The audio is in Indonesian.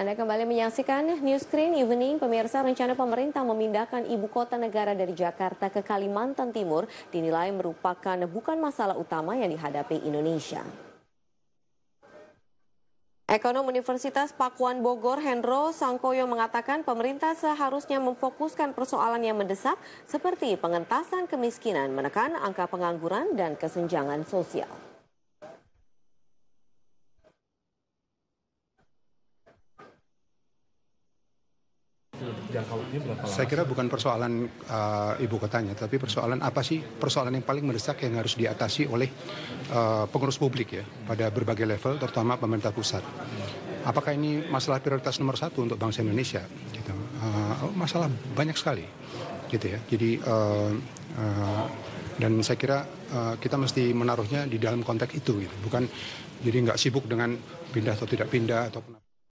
Anda kembali menyaksikan News Screen Evening. Pemirsa, rencana pemerintah memindahkan ibu kota negara dari Jakarta ke Kalimantan Timur dinilai merupakan bukan masalah utama yang dihadapi Indonesia. Ekonom Universitas Pakuan Bogor Hendro Sangkoyo mengatakan pemerintah seharusnya memfokuskan persoalan yang mendesak seperti pengentasan kemiskinan, menekan angka pengangguran dan kesenjangan sosial. Saya kira bukan persoalan uh, ibu kotanya, tapi persoalan apa sih persoalan yang paling mendesak yang harus diatasi oleh uh, pengurus publik ya pada berbagai level, terutama pemerintah pusat. Apakah ini masalah prioritas nomor satu untuk bangsa Indonesia? Gitu. Uh, masalah banyak sekali, gitu ya. Jadi uh, uh, dan saya kira uh, kita mesti menaruhnya di dalam konteks itu, gitu. bukan jadi nggak sibuk dengan pindah atau tidak pindah atau